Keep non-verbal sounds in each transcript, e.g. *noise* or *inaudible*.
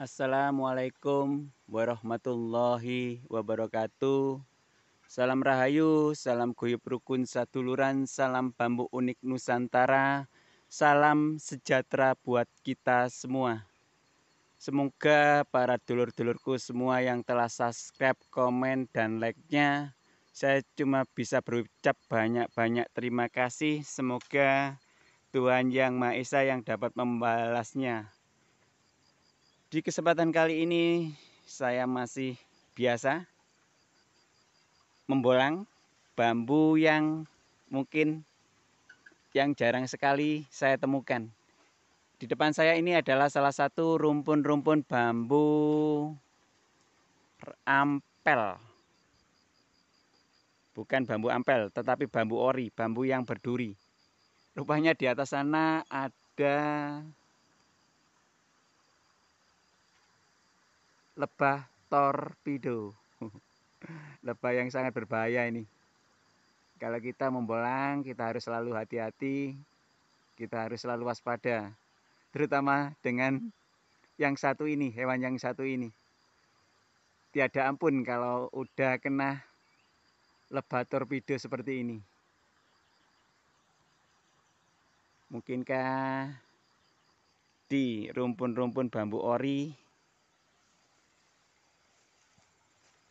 Assalamualaikum warahmatullahi wabarakatuh. Salam Rahayu, salam Guyup Rukun Saduluran, salam Bambu Unik Nusantara, salam sejahtera buat kita semua. Semoga para dulur-dulurku semua yang telah subscribe, komen, dan like-nya, saya cuma bisa berucap banyak-banyak terima kasih. Semoga Tuhan Yang Maha Esa yang dapat membalasnya. Di kesempatan kali ini saya masih biasa membolang bambu yang mungkin yang jarang sekali saya temukan. Di depan saya ini adalah salah satu rumpun-rumpun bambu ampel. Bukan bambu ampel, tetapi bambu ori, bambu yang berduri. Rupanya di atas sana ada lebah torpedo *laughs* lebah yang sangat berbahaya ini kalau kita membolang kita harus selalu hati-hati kita harus selalu waspada terutama dengan yang satu ini hewan yang satu ini tiada ampun kalau udah kena lebah torpedo seperti ini mungkinkah di rumpun-rumpun bambu ori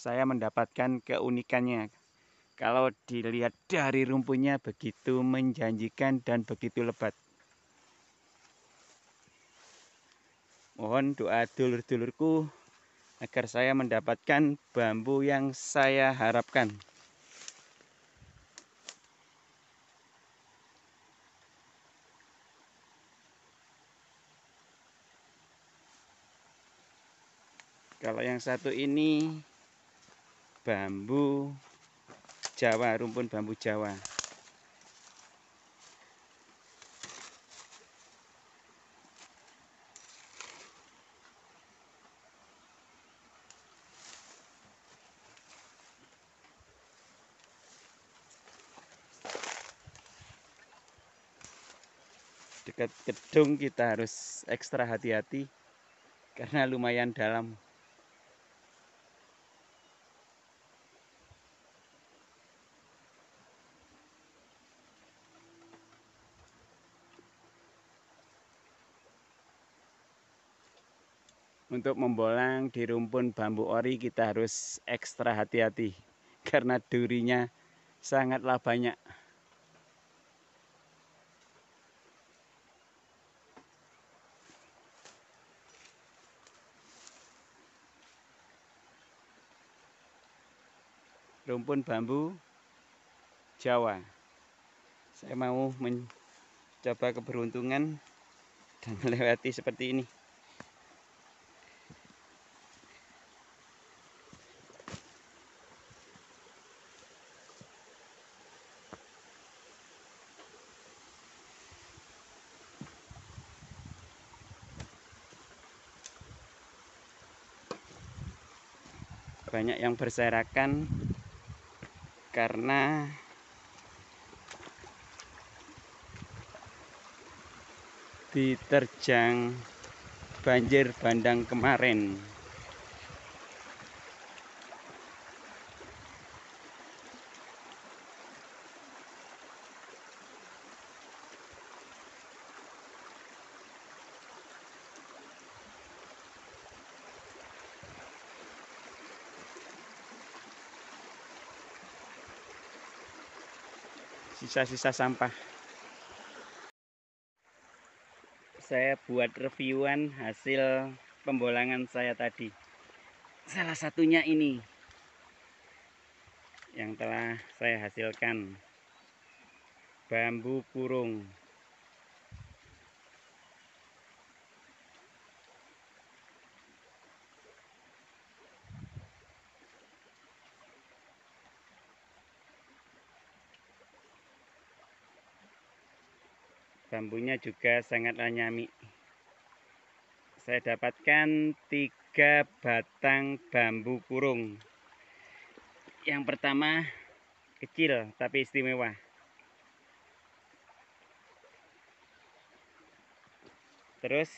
saya mendapatkan keunikannya. Kalau dilihat dari rumputnya begitu menjanjikan dan begitu lebat. Mohon doa dulur-dulurku agar saya mendapatkan bambu yang saya harapkan. Kalau yang satu ini bambu Jawa, rumpun bambu Jawa. dekat gedung kita harus ekstra hati-hati karena lumayan dalam untuk membolang di rumpun bambu ori kita harus ekstra hati-hati *laughs* karena durinya sangatlah banyak. Rumpun bambu Jawa. Saya mau mencoba keberuntungan dan *laughs* melewati seperti ini. banyak yang berserakan karena diterjang banjir bandang kemarin sisa-sisa sampah saya buat reviewan hasil pembolangan saya tadi salah satunya ini yang telah saya hasilkan bambu kurung bambunya juga sangat anyami saya dapatkan tiga batang bambu kurung yang pertama kecil tapi istimewa terus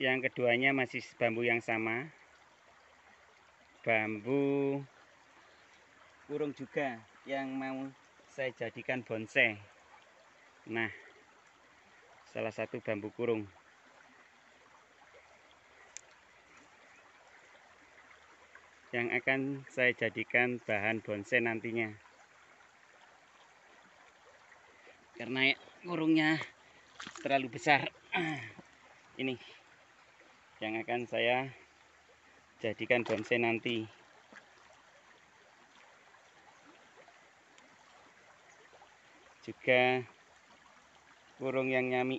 yang keduanya masih bambu yang sama bambu kurung juga yang mau saya jadikan bonsai nah salah satu bambu kurung yang akan saya jadikan bahan bonsai nantinya karena kurungnya terlalu besar ini yang akan saya jadikan bonsai nanti juga burung yang nyami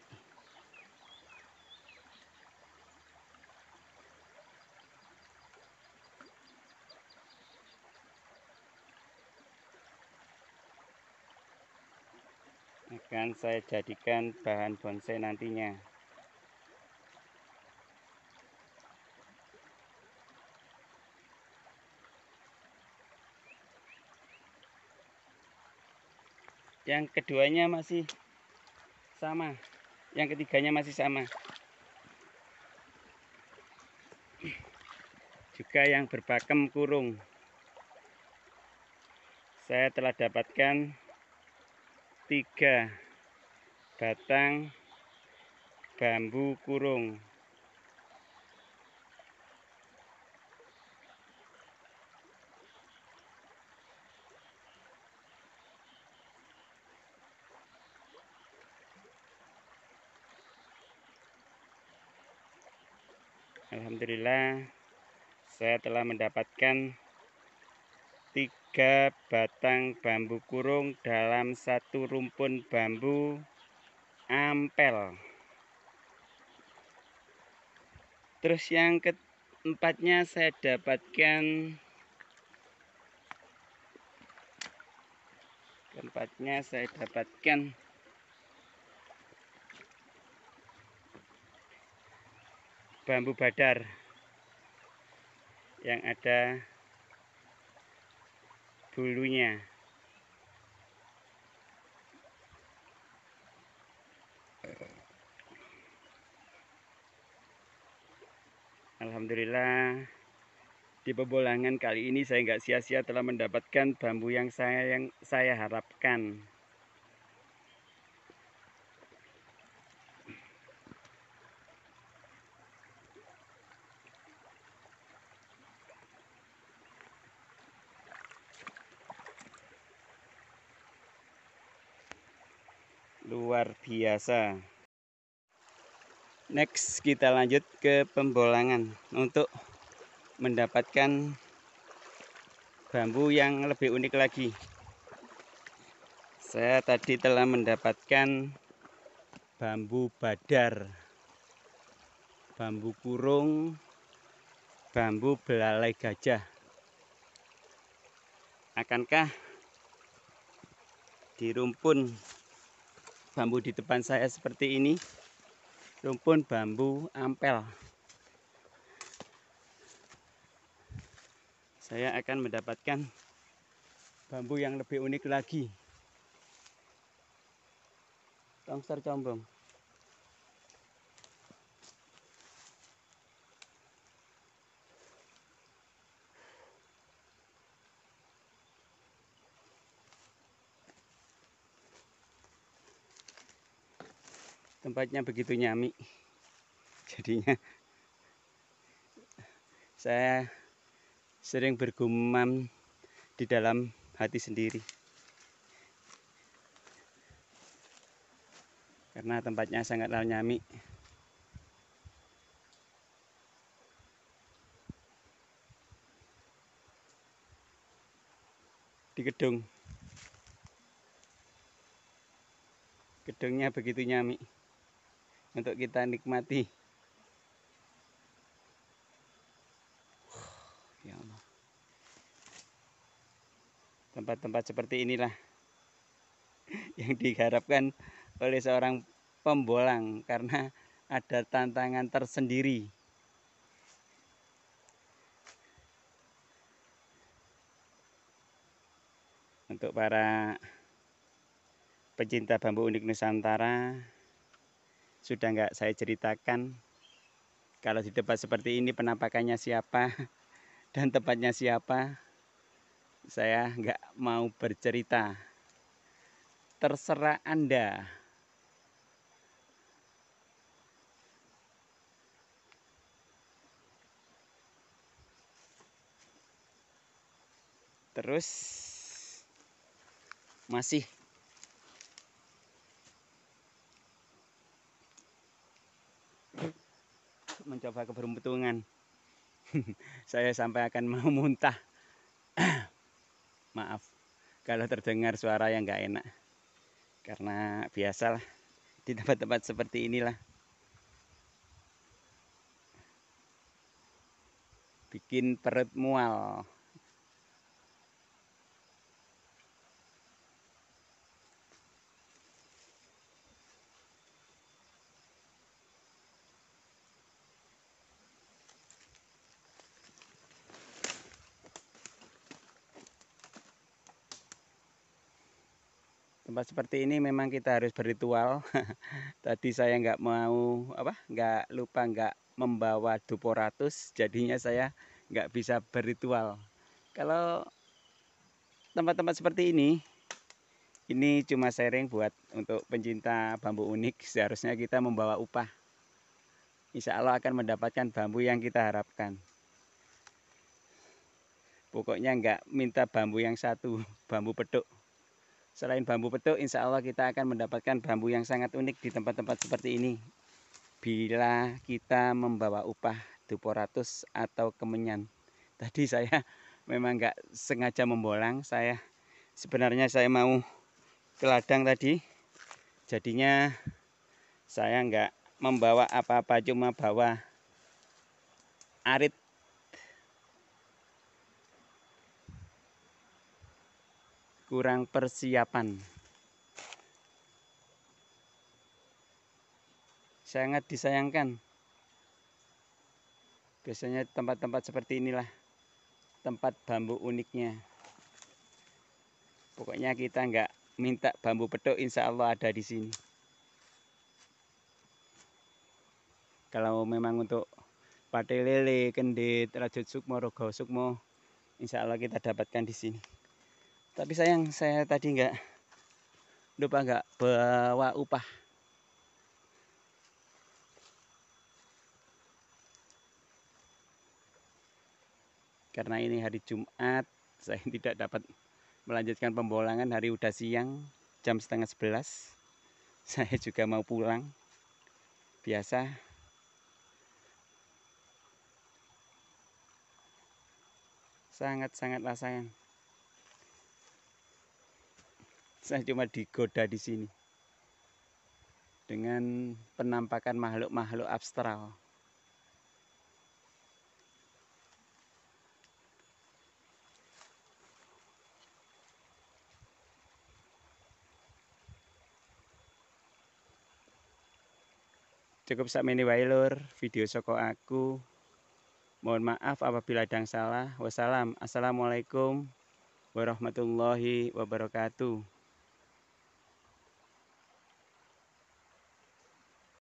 akan saya jadikan bahan bonsai nantinya yang keduanya masih sama yang ketiganya masih sama juga yang berbakem kurung saya telah dapatkan tiga batang bambu kurung Alhamdulillah saya telah mendapatkan tiga batang bambu kurung dalam satu rumpun bambu ampel terus yang keempatnya saya dapatkan keempatnya saya dapatkan bambu badar yang ada bulunya Alhamdulillah di pebolangan kali ini saya nggak sia-sia telah mendapatkan bambu yang saya yang saya harapkan. luar biasa next kita lanjut ke pembolangan untuk mendapatkan bambu yang lebih unik lagi saya tadi telah mendapatkan bambu badar bambu kurung bambu belalai gajah akankah di rumpun bambu di depan saya seperti ini rumpun bambu ampel saya akan mendapatkan bambu yang lebih unik lagi tongster combong tempatnya begitu nyami *laughs* jadinya saya sering bergumam di dalam hati sendiri karena tempatnya sangat nyami di gedung gedungnya begitu nyami untuk kita nikmati. Ya Tempat-tempat seperti inilah *laughs* yang diharapkan oleh seorang pembolang karena ada tantangan tersendiri. Untuk para pecinta bambu unik Nusantara, sudah enggak saya ceritakan kalau di tempat seperti ini penampakannya siapa *laughs* dan tempatnya siapa saya enggak mau bercerita terserah anda terus masih mencoba keberuntungan *laughs* saya sampai akan mau muntah *clears throat* maaf kalau terdengar suara yang nggak enak karena biasalah di tempat-tempat seperti inilah bikin perut mual tempat seperti ini memang kita harus beritual *laughs* tadi saya nggak mau apa nggak lupa nggak membawa duporatus jadinya saya nggak bisa beritual kalau tempat-tempat seperti ini ini cuma sharing buat untuk pencinta bambu unik seharusnya kita membawa upah Insya Allah akan mendapatkan bambu yang kita harapkan pokoknya nggak minta bambu yang satu *laughs* bambu peduk Selain bambu petuk, insya Allah kita akan mendapatkan bambu yang sangat unik di tempat-tempat seperti ini. Bila kita membawa upah duporatus atau kemenyan. *laughs* Tadi saya memang nggak sengaja membolang. Saya sebenarnya saya mau ke ladang tadi. Jadinya saya nggak membawa apa-apa, cuma bawa arit kurang persiapan sangat disayangkan biasanya tempat-tempat seperti inilah tempat bambu uniknya pokoknya kita nggak minta bambu petuk insya Allah ada di sini kalau memang untuk pati lele kendit rajut sukmo rogo sukmo insya Allah kita dapatkan di sini tapi sayang saya tadi nggak lupa nggak bawa upah karena ini hari Jumat *laughs* saya tidak dapat melanjutkan pembolangan hari udah siang jam setengah sebelas *laughs* saya juga mau pulang biasa sangat-sangatlah sayang saya cuma digoda di sini dengan penampakan makhluk-makhluk abstrak. Cukup sampai ini lur video soko aku. Mohon maaf apabila ada yang salah. Wassalam. Assalamualaikum warahmatullahi wabarakatuh.